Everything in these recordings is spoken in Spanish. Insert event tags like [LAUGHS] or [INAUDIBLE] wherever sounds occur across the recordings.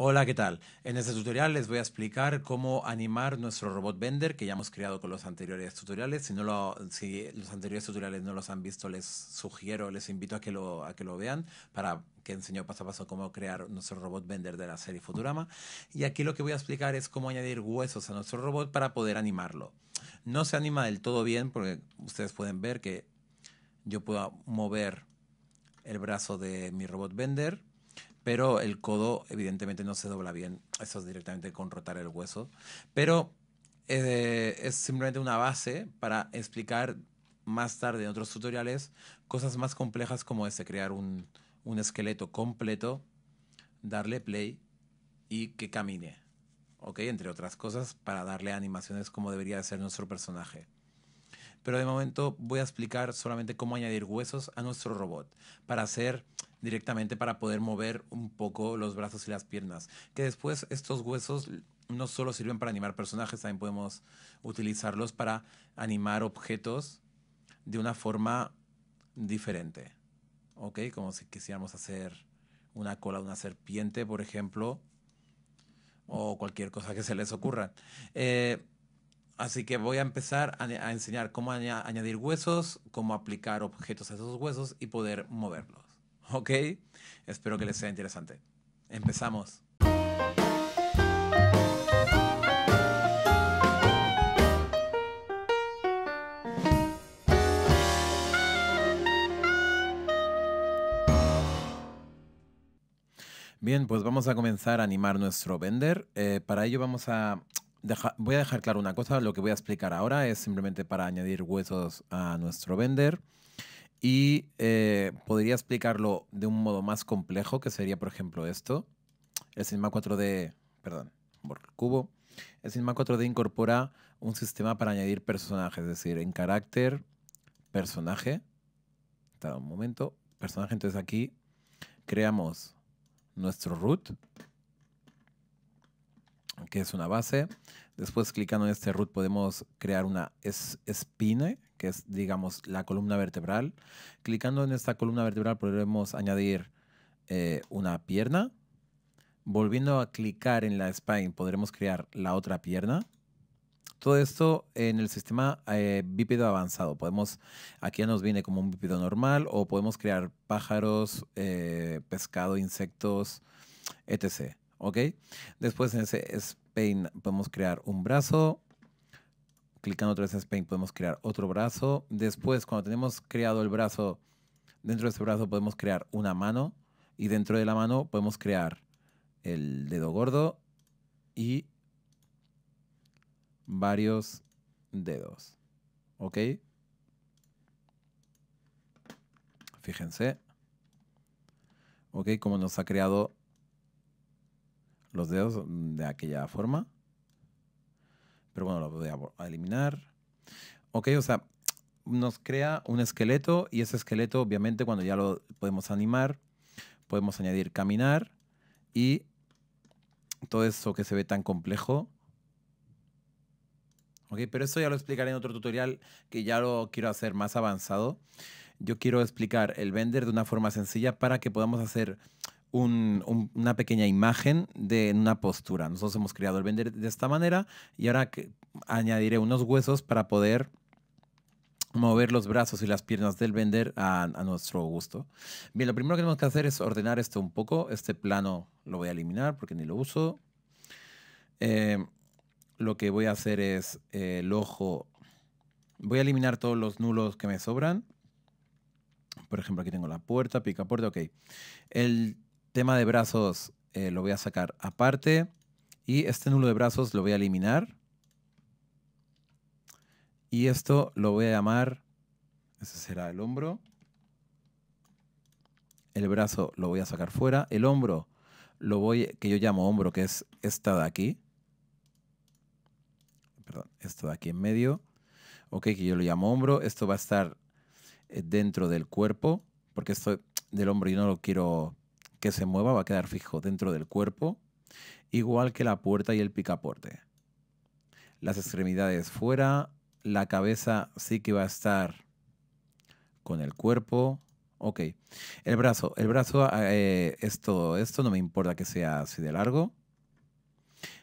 Hola, ¿qué tal? En este tutorial les voy a explicar cómo animar nuestro robot vender que ya hemos creado con los anteriores tutoriales. Si, no los anteriores tutoriales no los han visto, les sugiero, les invito a que lo, a que lo vean para que enseñó paso a paso cómo crear nuestro robot vender de la serie Futurama. Y aquí lo que voy a explicar es cómo añadir huesos a nuestro robot para poder animarlo. No se anima del todo bien porque ustedes pueden ver que yo puedo mover el brazo de mi robot vender pero el codo evidentemente no se dobla bien, eso es directamente con rotar el hueso, pero eh, es simplemente una base para explicar más tarde en otros tutoriales cosas más complejas como este, crear un, un esqueleto completo, darle play y que camine, ¿ok? Entre otras cosas, para darle animaciones como debería ser nuestro personaje pero de momento voy a explicar solamente cómo añadir huesos a nuestro robot para hacer directamente para poder mover un poco los brazos y las piernas. Que después estos huesos no solo sirven para animar personajes, también podemos utilizarlos para animar objetos de una forma diferente. ¿Ok? Como si quisiéramos hacer una cola de una serpiente, por ejemplo, o cualquier cosa que se les ocurra. Eh, Así que voy a empezar a, enseñar cómo añadir huesos, cómo aplicar objetos a esos huesos y poder moverlos. ¿Ok? Espero que les sea interesante. Empezamos. Bien, pues vamos a comenzar a animar nuestro vender. Eh, para ello vamos a voy a dejar claro una cosa, lo que voy a explicar ahora es simplemente para añadir huesos a nuestro vender. Y eh, podría explicarlo de un modo más complejo, que sería, por ejemplo, esto. El Cinema 4D, perdón, por el cubo. El Cinema 4D incorpora un sistema para añadir personajes, es decir, en carácter, personaje. Está un momento. Personaje, entonces aquí creamos nuestro root que es una base. Después clicando en este root podemos crear una spine, que es digamos la columna vertebral. Clicando en esta columna vertebral podremos añadir eh, una pierna. Volviendo a clicar en la spine podremos crear la otra pierna. Todo esto en el sistema eh, avanzado. Podemos, aquí ya nos viene como un bípedo normal o podemos crear pájaros, eh, pescado, insectos, etc. ¿ok? Después en ese Spain podemos crear un brazo. Clicando otra vez en Spain podemos crear otro brazo. Después, cuando tenemos creado el brazo, dentro de ese brazo podemos crear una mano. Y dentro de la mano podemos crear el dedo gordo y varios dedos. ¿Ok? Fíjense. ¿Ok? Como nos ha creado los dedos mm, de aquella forma. Pero bueno, lo voy a eliminar. Ok, o sea, nos crea un esqueleto y ese esqueleto, obviamente, cuando ya lo podemos animar, podemos añadir caminar y todo eso que se ve tan complejo. Ok, pero eso ya lo explicaré en otro tutorial que ya lo quiero hacer más avanzado. Yo quiero explicar el vender de una forma sencilla para que podamos hacer una pequeña imagen de una postura. Nosotros hemos creado el vender de esta manera y ahora que añadiré unos huesos para poder mover los brazos y las piernas del vender a, nuestro gusto. Bien, lo primero que tenemos que hacer es ordenar esto un poco. Este plano lo voy a eliminar porque ni lo uso. Eh, lo que voy a hacer es el ojo. Voy a eliminar todos los nulos que me sobran. Por ejemplo, aquí tengo la puerta, pica puerta, ok. El tema de brazos eh, lo voy a sacar aparte. Y este nulo de brazos lo voy a eliminar. Y esto lo voy a llamar, ese será el hombro. El brazo lo voy a sacar fuera. El hombro lo voy, que yo llamo hombro, que es esta de aquí. Perdón, esta de aquí en medio. Ok, que yo lo llamo hombro. Esto va a estar eh, dentro del cuerpo, porque esto del hombro yo no lo quiero que se mueva va a quedar fijo dentro del cuerpo, igual que la puerta y el picaporte. Las extremidades fuera, la cabeza sí que va a estar con el cuerpo. Ok, el brazo, el brazo, eh, es todo esto no me importa que sea así de largo,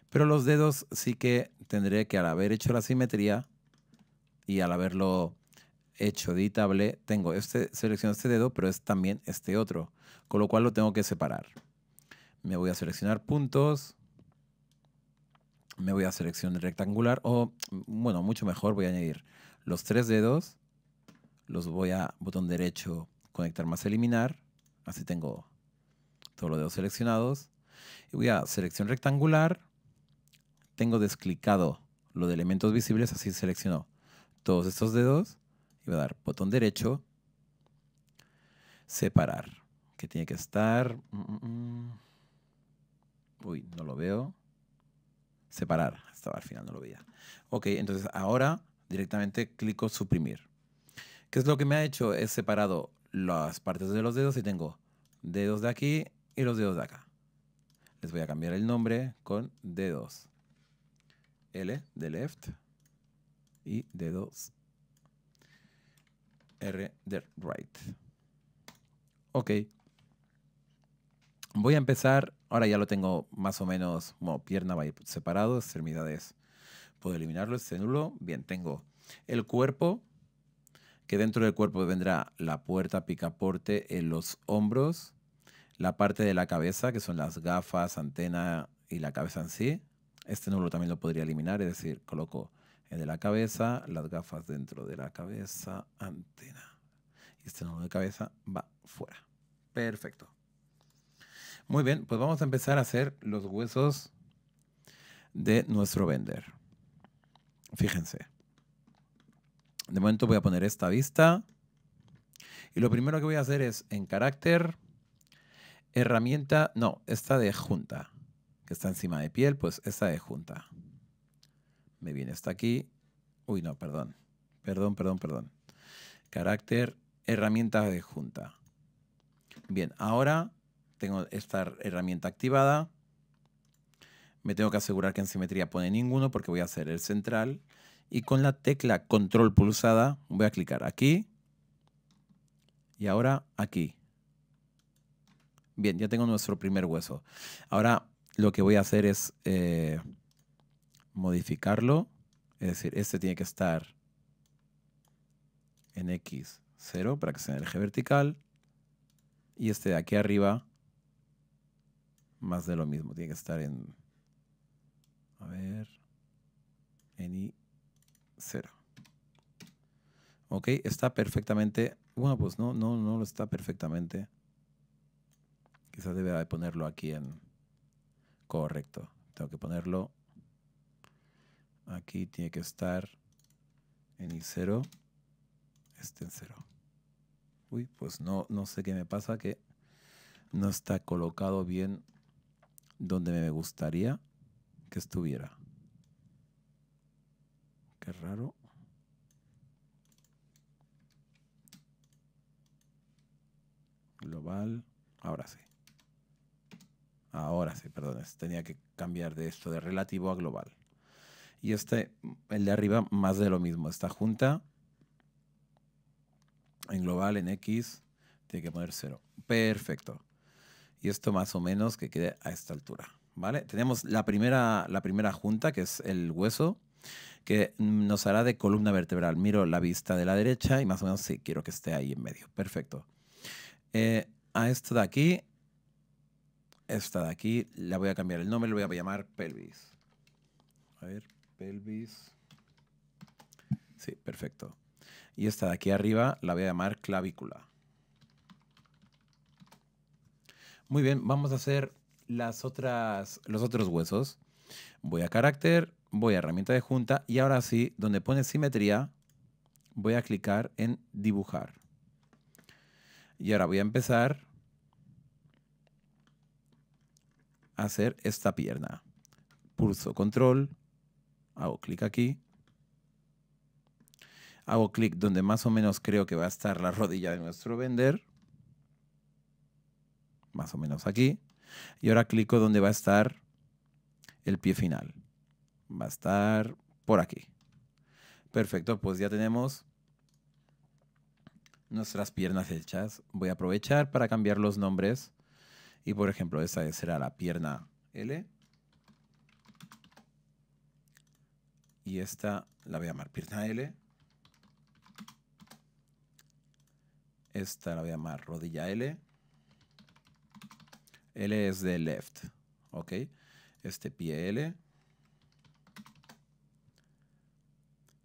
pero los dedos sí que tendré que al haber hecho la simetría y al haberlo hecho editable, tengo este, selecciono este dedo, pero es también este otro con lo cual lo tengo que separar. Me voy a seleccionar puntos, me voy a selección rectangular o, bueno, mucho mejor voy a añadir los tres dedos, los voy a botón derecho, conectar más eliminar, así tengo todos los dedos seleccionados, y voy a selección rectangular, tengo desclicado lo de elementos visibles, así selecciono todos estos dedos, y voy a dar botón derecho, separar tiene que estar. Mm, mm, mm. Uy, no lo veo. Separar. Estaba al final, no lo veía. Ok, entonces ahora directamente clico suprimir. ¿Qué es lo que me ha hecho? Es separado las partes de los dedos y tengo dedos de aquí y los dedos de acá. Les voy a cambiar el nombre con dedos. L de left y dedos R de right. Ok. Voy a empezar, ahora ya lo tengo más o menos, como pierna va separado, extremidades. Puedo eliminarlo, este nulo. Bien, tengo el cuerpo, que dentro del cuerpo vendrá la puerta, picaporte, en eh, los hombros, la parte de la cabeza, que son las gafas, antena y la cabeza en sí. Este nulo también lo podría eliminar, es decir, coloco el de la cabeza, las gafas dentro de la cabeza, antena. Y este nulo de cabeza va fuera. Perfecto. Muy bien, pues vamos a empezar a hacer los huesos de nuestro vender. Fíjense. De momento voy a poner esta vista. Y lo primero que voy a hacer es en carácter, herramienta, no, esta de junta, que está encima de piel, pues esta de junta. Me viene hasta aquí. Uy, no, perdón. Perdón, perdón, perdón. Carácter, herramienta de junta. Bien, ahora tengo esta herramienta activada. Me tengo que asegurar que en simetría pone ninguno porque voy a hacer el central. Y con la tecla control pulsada voy a clicar aquí y ahora aquí. Bien, ya tengo nuestro primer hueso. Ahora lo que voy a hacer es eh, modificarlo. Es decir, este tiene que estar en X0 para que sea en el eje vertical. Y este de aquí arriba más de lo mismo. Tiene que estar en. A ver. En I0. Ok, está perfectamente. Bueno, pues no, no, no lo está perfectamente. Quizás debe de ponerlo aquí en. Correcto. Tengo que ponerlo. Aquí tiene que estar en I0. Este en 0. Uy, pues no, no sé qué me pasa que no está colocado bien donde me gustaría que estuviera. Qué raro. Global. Ahora sí. Ahora sí, perdón. Tenía que cambiar de esto de relativo a global. Y este, el de arriba, más de lo mismo. Esta junta. En global, en X, tiene que poner cero. Perfecto. Y esto más o menos que quede a esta altura. ¿Vale? Tenemos la primera, la primera junta, que es el hueso, que nos hará de columna vertebral. Miro la vista de la derecha y más o menos sí, quiero que esté ahí en medio. Perfecto. Eh, a esto de aquí, esta de aquí, la voy a cambiar el nombre, le voy a llamar pelvis. A ver, pelvis. Sí, perfecto. Y esta de aquí arriba la voy a llamar clavícula. Muy bien, vamos a hacer las otras, los otros huesos. Voy a carácter, voy a herramienta de junta y ahora sí, donde pone simetría, voy a clicar en dibujar. Y ahora voy a empezar a hacer esta pierna. Pulso control, hago clic aquí. Hago clic donde más o menos creo que va a estar la rodilla de nuestro vender más o menos aquí. Y ahora clico donde va a estar el pie final. Va a estar por aquí. Perfecto, pues ya tenemos nuestras piernas hechas. Voy a aprovechar para cambiar los nombres. Y por ejemplo, esta será la pierna L. Y esta la voy a llamar pierna L. Esta la voy a llamar rodilla L. L es de left, ¿ok? Este pie L.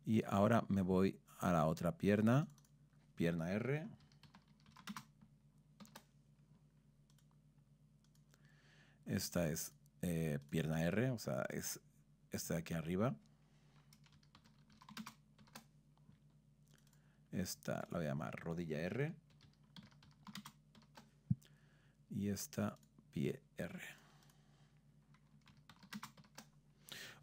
Y ahora me voy a la otra pierna, pierna R. Esta es eh, pierna R, o sea, es esta de aquí arriba. Esta la voy a llamar rodilla R. Y esta PR.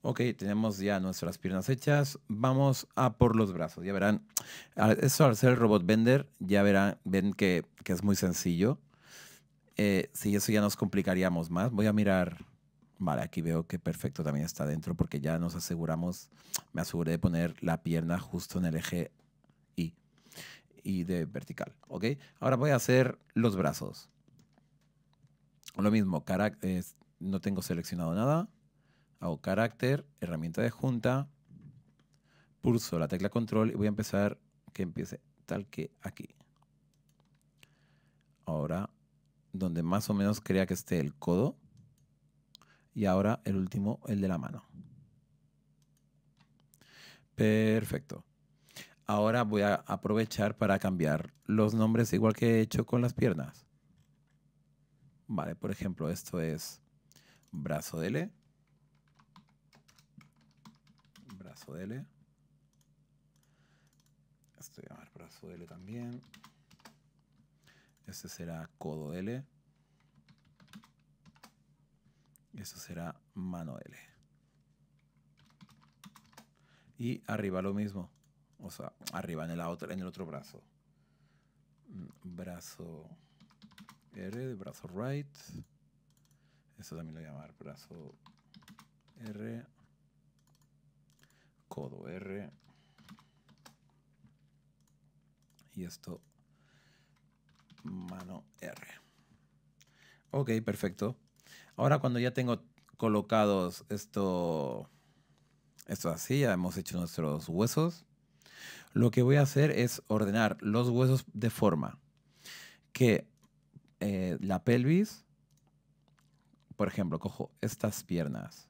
Ok, tenemos ya nuestras piernas hechas. Vamos a por los brazos. Ya verán, eso al ser el robot vender, ya verán, ven que, es muy sencillo. Eh, si eso ya nos complicaríamos más. Voy a mirar. Vale, aquí veo que perfecto también está dentro porque ya nos aseguramos, me aseguré de poner la pierna justo en el eje Y, y de vertical. Ok, ahora voy a hacer los brazos. Lo mismo, no tengo seleccionado nada. Hago carácter, herramienta de junta, pulso la tecla control y voy a empezar que empiece tal que aquí. Ahora, donde más o menos crea que esté el codo. Y ahora el último, el de la mano. Perfecto. Ahora voy a aprovechar para cambiar los nombres igual que he hecho con las piernas. Vale, por ejemplo, esto es brazo de L. Brazo de L. Esto llamar brazo de L también. Este será codo L. eso esto será mano L. Y arriba lo mismo. O sea, arriba en el otro, en el otro brazo. Mm, brazo R de brazo right. Esto también lo voy a llamar brazo R. Codo R. Y esto mano R. Ok, perfecto. Ahora cuando ya tengo colocados esto, esto así, ya hemos hecho nuestros huesos, lo que voy a hacer es ordenar los huesos de forma que eh, la pelvis, por ejemplo, cojo estas piernas.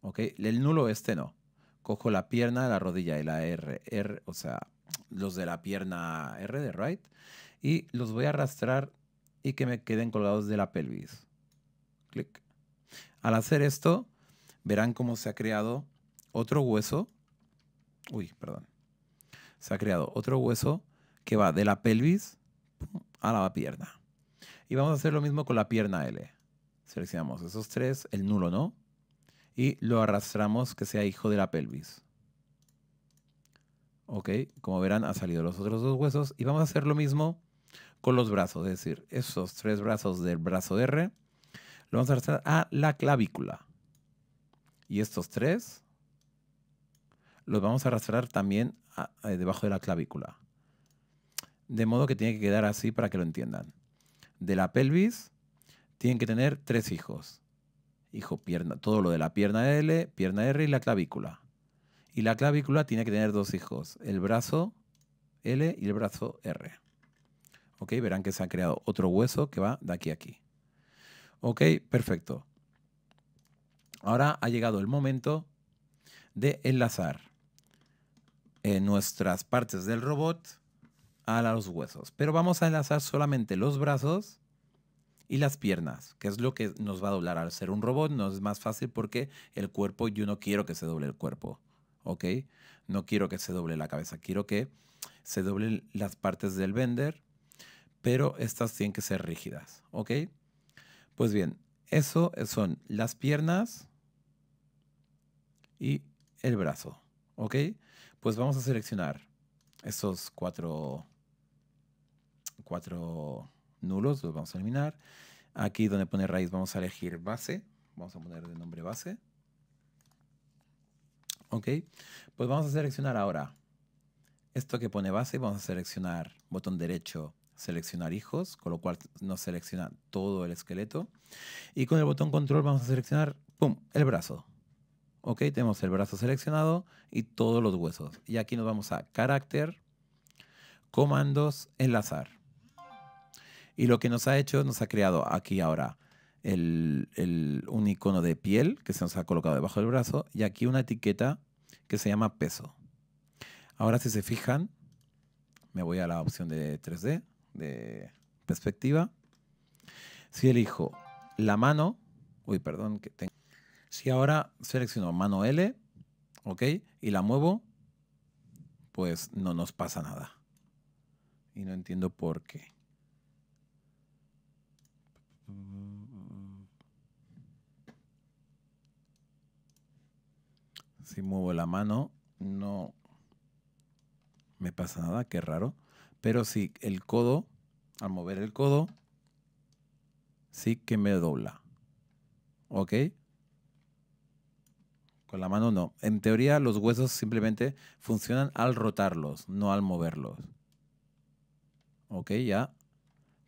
¿Ok? El nulo este no. Cojo la pierna, la rodilla y la R, R, o sea, los de la pierna R de right, y los voy a arrastrar y que me queden colgados de la pelvis. Clic. Al hacer esto, verán cómo se ha creado otro hueso. Uy, perdón. Se ha creado otro hueso que va de la pelvis a la pierna. Y vamos a hacer lo mismo con la pierna L. Seleccionamos esos tres, el nulo no. Y lo arrastramos que sea hijo de la pelvis. Ok, como verán han salido los otros dos huesos. Y vamos a hacer lo mismo con los brazos. Es decir, esos tres brazos del brazo R lo vamos a arrastrar a la clavícula. Y estos tres los vamos a arrastrar también eh, debajo de la clavícula. De modo que tiene que quedar así para que lo entiendan de la pelvis, tienen que tener tres hijos. Hijo, pierna, todo lo de la pierna L, pierna R y la clavícula. Y la clavícula tiene que tener dos hijos, el brazo L y el brazo R. ¿Ok? Verán que se ha creado otro hueso que va de aquí a aquí. ¿Ok? Perfecto. Ahora ha llegado el momento de enlazar en eh, nuestras partes del robot a los huesos. Pero vamos a enlazar solamente los brazos y las piernas, que es lo que nos va a doblar. Al ser un robot no es más fácil porque el cuerpo, yo no quiero que se doble el cuerpo, ¿ok? No quiero que se doble la cabeza, quiero que se doblen las partes del bender, pero estas tienen que ser rígidas, ¿ok? Pues bien, eso son las piernas y el brazo, ¿ok? Pues vamos a seleccionar esos cuatro cuatro nulos, los vamos a eliminar. Aquí donde pone raíz vamos a elegir base, vamos a poner de nombre base. Ok, pues vamos a seleccionar ahora esto que pone base, vamos a seleccionar botón derecho, seleccionar hijos, con lo cual nos selecciona todo el esqueleto. Y con el botón control vamos a seleccionar, ¡pum!, el brazo. Ok, tenemos el brazo seleccionado y todos los huesos. Y aquí nos vamos a carácter, comandos, enlazar. Y lo que nos ha hecho, nos ha creado aquí ahora un icono de piel que se nos ha colocado debajo del brazo y aquí una etiqueta que se llama peso. Ahora si se fijan, me voy a la opción de 3D, de perspectiva. Si elijo la mano, uy, perdón, que tengo. Si ahora selecciono mano L, ok, y la muevo, pues no nos pasa nada. Y no entiendo por qué. si muevo la mano no me pasa nada, qué raro. Pero si sí, el codo, al mover el codo, sí que me dobla. ¿Ok? Con la mano no. En teoría los huesos simplemente funcionan al rotarlos, no al moverlos. ¿Ok? Ya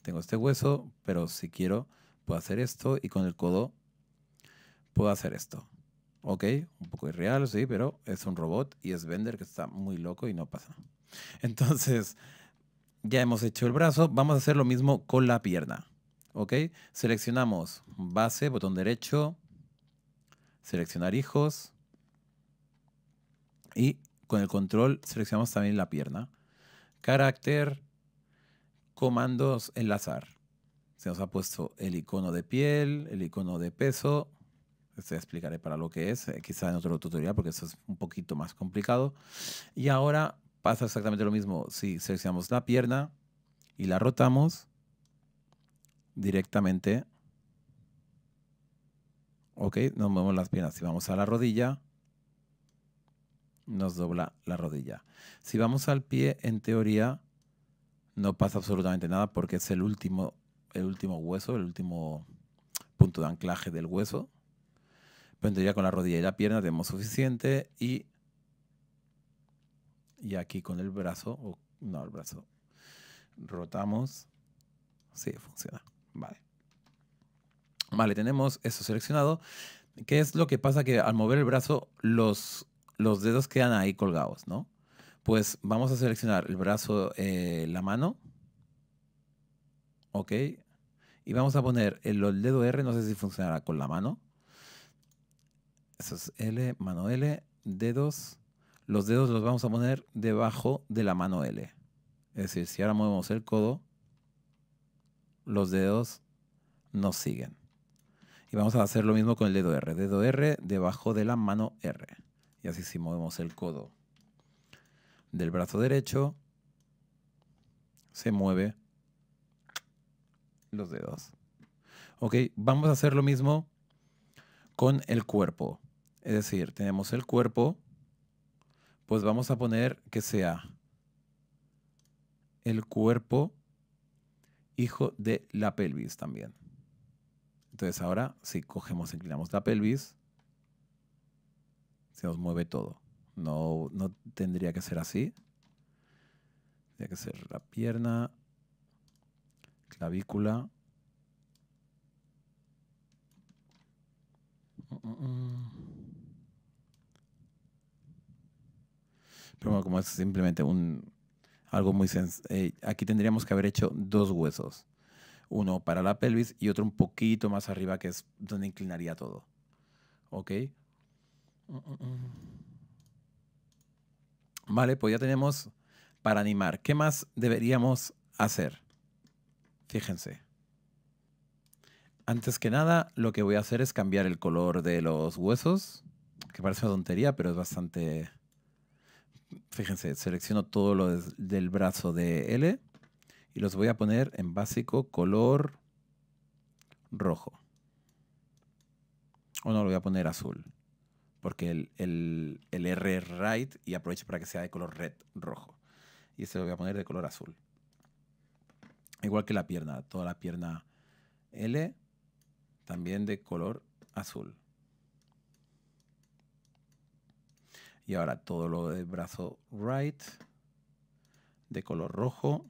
tengo este hueso, pero si quiero puedo hacer esto y con el codo puedo hacer esto ok, un poco irreal, sí, pero es un robot y es vender que está muy loco y no pasa. [LAUGHS] Entonces, ya hemos hecho el brazo, vamos a hacer lo mismo con la pierna, ok. Seleccionamos base, botón derecho, seleccionar hijos y con el control seleccionamos también la pierna. Carácter, comandos, enlazar. Se nos ha puesto el icono de piel, el icono de peso, te explicaré para lo que es, eh, quizá en otro tutorial porque eso es un poquito más complicado. Y ahora pasa exactamente lo mismo, si seleccionamos la pierna y la rotamos directamente, ok, nos movemos las piernas, si vamos a la rodilla, nos dobla la rodilla. Si vamos al pie, en teoría, no pasa absolutamente nada porque es el último, el último hueso, el último punto de anclaje del hueso. Pero ya con la rodilla y la pierna tenemos suficiente y, y aquí con el brazo, no, el brazo, rotamos. Sí, funciona. Vale. Vale, tenemos eso seleccionado. ¿Qué es lo que pasa? Que al mover el brazo, los, los dedos quedan ahí colgados, ¿no? Pues vamos a seleccionar el brazo, eh, la mano. Ok. Y vamos a poner el dedo R, no sé si funcionará con la mano. Eso es L, mano L, dedos. Los dedos los vamos a poner debajo de la mano L. Es decir, si ahora movemos el codo, los dedos nos siguen. Y vamos a hacer lo mismo con el dedo R. Dedo R debajo de la mano R. Y así si movemos el codo del brazo derecho, se mueve los dedos. Ok, vamos a hacer lo mismo con el cuerpo. Es decir, tenemos el cuerpo, pues vamos a poner que sea el cuerpo hijo de la pelvis también. Entonces ahora si cogemos, inclinamos la pelvis, se nos mueve todo. No, no tendría que ser así. Tendría que ser la pierna, clavícula. Mm, mm, mm. Pero como es simplemente un, algo muy sencillo, eh, aquí tendríamos que haber hecho dos huesos. Uno para la pelvis y otro un poquito más arriba, que es donde inclinaría todo. ¿Ok? Vale, pues ya tenemos para animar. ¿Qué más deberíamos hacer? Fíjense. Antes que nada, lo que voy a hacer es cambiar el color de los huesos, que parece una tontería, pero es bastante fíjense, selecciono todo lo del brazo de L y los voy a poner en básico color rojo. O no, lo voy a poner azul. Porque el, el R right y aprovecho para que sea de color red rojo. Y este lo voy a poner de color azul. Igual que la pierna, toda la pierna L también de color azul. Y ahora todo lo del brazo right de color rojo.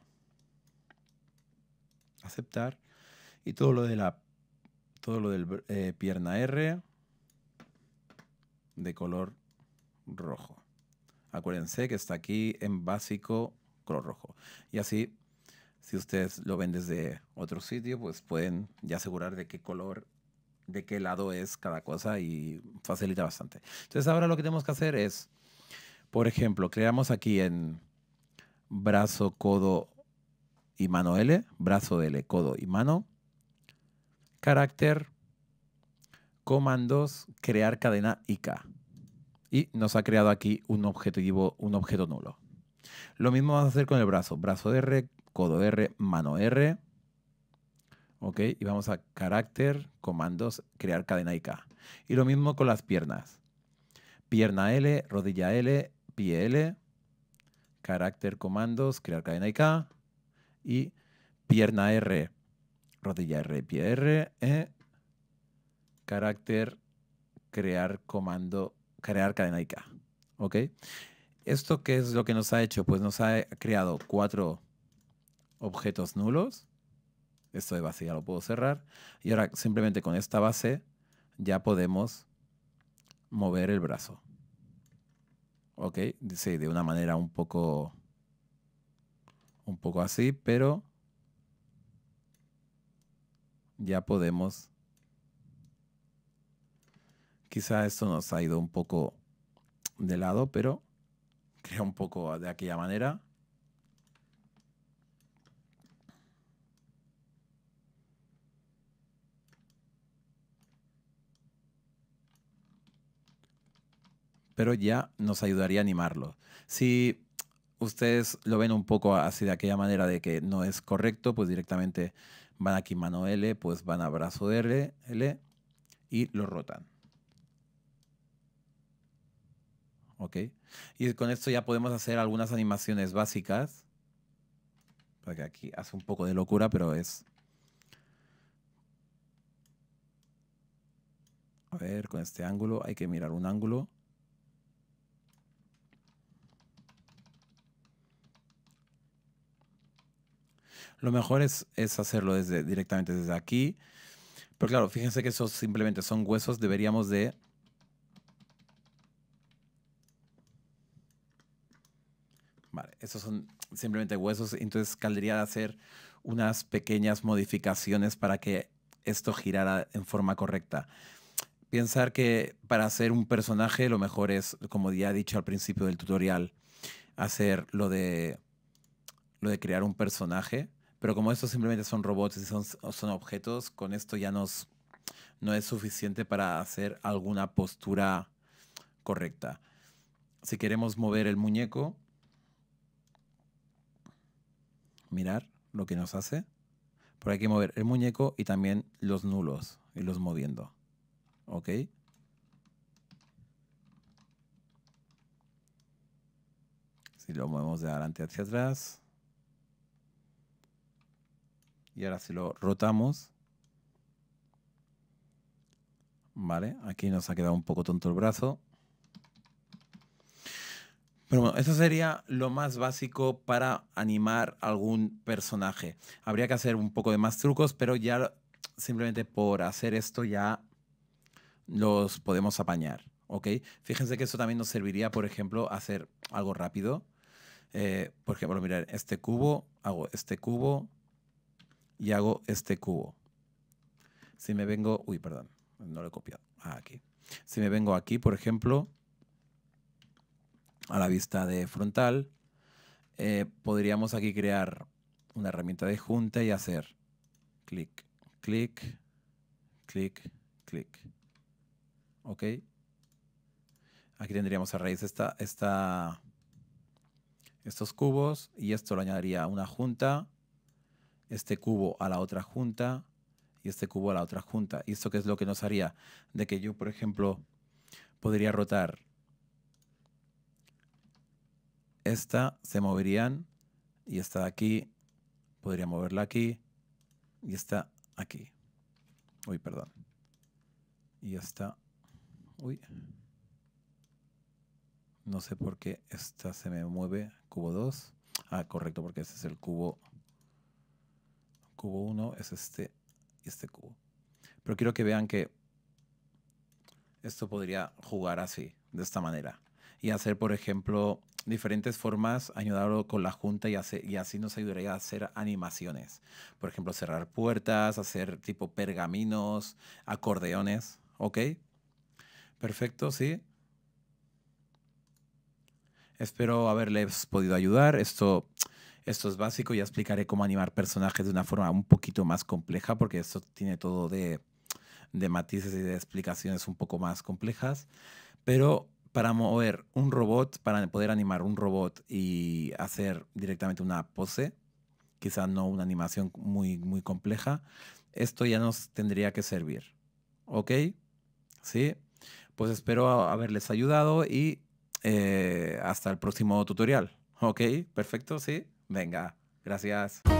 Aceptar. Y todo lo de la todo lo del eh, pierna R de color rojo. Acuérdense que está aquí en básico color rojo. Y así, si ustedes lo ven desde otro sitio, pues pueden ya asegurar de qué color de qué lado es cada cosa y facilita bastante. Entonces ahora lo que tenemos que hacer es, por ejemplo, creamos aquí en brazo, codo y mano L, brazo L, codo y mano, carácter, comandos, crear cadena IK. Y nos ha creado aquí un objetivo, un objeto nulo. Lo mismo vamos a hacer con el brazo, brazo R, codo R, mano R, ¿ok? Y vamos a carácter, comandos, crear cadena IK. Y lo mismo con las piernas. Pierna L, rodilla L, pie L, carácter, comandos, crear cadena IK. Y pierna R, rodilla R, pie R, e, carácter, crear comando, crear cadena IK. ¿Ok? ¿Esto qué es lo que nos ha hecho? Pues nos ha creado cuatro objetos nulos esto de base ya lo puedo cerrar. Y ahora simplemente con esta base ya podemos mover el brazo. ¿Ok? Sí, de una manera un poco, un poco así, pero ya podemos... Quizá esto nos ha ido un poco de lado, pero [LAUGHS] crea un poco de aquella manera. pero ya nos ayudaría a animarlo. Si ustedes lo ven un poco así de aquella manera de que no es correcto, pues directamente van aquí mano L, pues van a brazo R, L y lo rotan. ¿Ok? Y con esto ya podemos hacer algunas animaciones básicas. Porque aquí hace un poco de locura, pero es... A ver, con este ángulo hay que mirar un ángulo. Lo mejor es, hacerlo desde, directamente desde aquí. Pero claro, fíjense que esos simplemente son huesos. Deberíamos de... Vale, esos son simplemente huesos. Entonces caldría hacer unas pequeñas modificaciones para que esto girara en forma correcta. Pensar que para hacer un personaje lo mejor es, como ya he dicho al principio del tutorial, hacer lo de, lo de crear un personaje pero como estos simplemente son robots y son, son objetos, con esto ya nos, no es suficiente para hacer alguna postura correcta. Si queremos mover el muñeco, mirar lo que nos hace. Pero hay que mover el muñeco y también los nulos, y los moviendo. ¿Ok? Si lo movemos de adelante hacia atrás. Y ahora si lo rotamos, Vale, aquí nos ha quedado un poco tonto el brazo. Pero bueno, eso sería lo más básico para animar algún personaje. Habría que hacer un poco de más trucos, pero ya simplemente por hacer esto ya los podemos apañar, ¿ok? Fíjense que eso también nos serviría, por ejemplo, hacer algo rápido. Eh, por ejemplo, mirar este cubo, hago este cubo, y hago este cubo. Si me vengo, uy, perdón, no lo he copiado. Ah, aquí. Si me vengo aquí, por ejemplo, a la vista de frontal, eh, podríamos aquí crear una herramienta de junta y hacer clic, clic, clic, clic. ¿Ok? Aquí tendríamos a raíz esta, esta, estos cubos y esto lo añadiría a una junta este cubo a la otra junta y este cubo a la otra junta. ¿Y esto qué es lo que nos haría? De que yo, por ejemplo, podría rotar. Esta se moverían y esta de aquí podría moverla aquí y esta aquí. Uy, perdón. Y esta... Uy. No sé por qué esta se me mueve. Cubo 2. Ah, correcto, porque ese es el cubo cubo 1 es este y este cubo. Pero quiero que vean que esto podría jugar así, de esta manera. Y hacer, por ejemplo, diferentes formas, ayudarlo con la junta y, y, así nos ayudaría a hacer animaciones. Por ejemplo, cerrar puertas, hacer tipo pergaminos, acordeones, ¿ok? Perfecto, sí. Espero haberles podido ayudar. Esto esto es básico, ya explicaré cómo animar personajes de una forma un poquito más compleja, porque esto tiene todo de, de matices y de explicaciones un poco más complejas. Pero para mover un robot, para poder animar un robot y hacer directamente una pose, quizás no una animación muy, muy compleja, esto ya nos tendría que servir. ¿Ok? ¿Sí? Pues espero haberles ayudado y eh, hasta el próximo tutorial. ¿Ok? Perfecto, ¿sí? Venga, gracias.